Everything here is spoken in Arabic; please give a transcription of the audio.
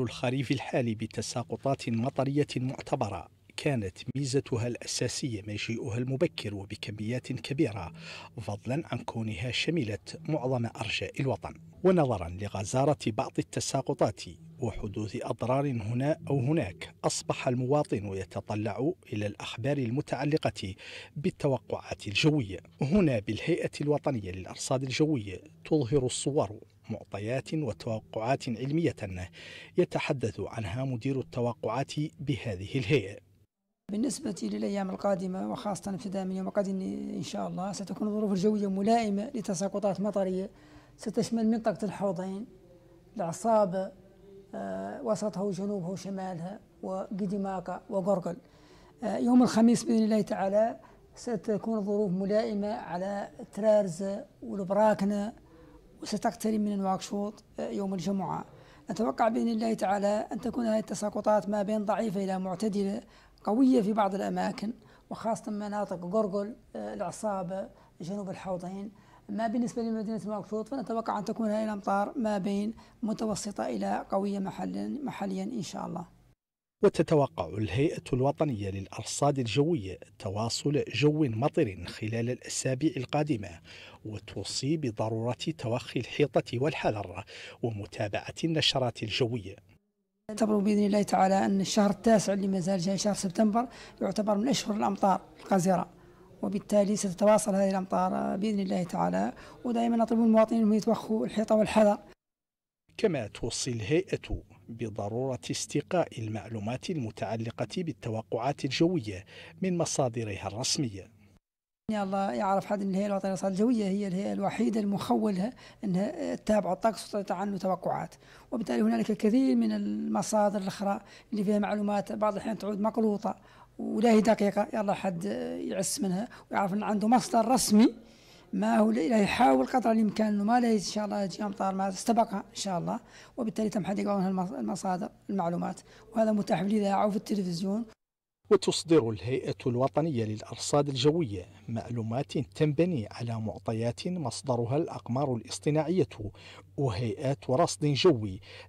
الخريف الحالي بتساقطات مطرية معتبرة كانت ميزتها الأساسية مجيئها المبكر وبكميات كبيرة فضلا عن كونها شملت معظم أرجاء الوطن ونظرا لغزارة بعض التساقطات وحدوث أضرار هنا أو هناك أصبح المواطن يتطلع إلى الأخبار المتعلقة بالتوقعات الجوية هنا بالهيئة الوطنية للأرصاد الجوية تظهر الصور معطيات وتوقعات علمية يتحدث عنها مدير التوقعات بهذه الهيئة بالنسبة للأيام القادمة وخاصة ابتداء من يوم قد إن شاء الله ستكون الظروف الجوية ملائمة لتساقطات مطرية ستشمل منطقة الحوضين العصابة آه، وسطها وجنوبها وشمالها وقديماقة وقرقل آه، يوم الخميس بإذن الله تعالى ستكون الظروف ملائمة على ترارزة والبراكنة وستقترب من نواكشوط آه، يوم الجمعة نتوقع بإذن الله تعالى أن تكون هذه التساقطات ما بين ضعيفة إلى معتدلة قوية في بعض الأماكن وخاصة مناطق قرقل آه، العصابة جنوب الحوضين ما بالنسبة لمدينة نواكشوط فنتوقع أن تكون هذه الأمطار ما بين متوسطة إلى قوية محليا إن شاء الله وتتوقع الهيئة الوطنية للأرصاد الجوية تواصل جو مطر خلال الأسابيع القادمة وتوصي بضرورة توخي الحيطة والحذر ومتابعة النشرات الجوية نعتبر باذن الله تعالى ان الشهر التاسع اللي مازال جاي شهر سبتمبر يعتبر من اشهر الامطار القذره وبالتالي ستتواصل هذه الامطار باذن الله تعالى ودائما نطلب من المواطنين انهم يتوخوا الحيطه والحذر كما توصي الهيئة بضرورة استقاء المعلومات المتعلقة بالتوقعات الجوية من مصادرها الرسمية يعني الله يعرف حد ان الهيئه الوطنيه للارصاد الجويه هي الهيئه الوحيده المخوله انها تتابع الطقس وتضع عنه توقعات، وبالتالي هنالك كثير من المصادر الاخرى اللي فيها معلومات بعض الاحيان تعود مقلوطه ولا هي دقيقه يلا حد يعس منها ويعرف ان عنده مصدر رسمي ما هو لا يحاول قدر الامكان انه ما لا ان شاء الله يجي امطار ما استبقها ان شاء الله وبالتالي تم حديقه المصادر المعلومات وهذا متاح في الاذاعه وفي التلفزيون وتصدر الهيئة الوطنية للأرصاد الجوية معلومات تنبني على معطيات مصدرها الأقمار الاصطناعية وهيئات رصد جوي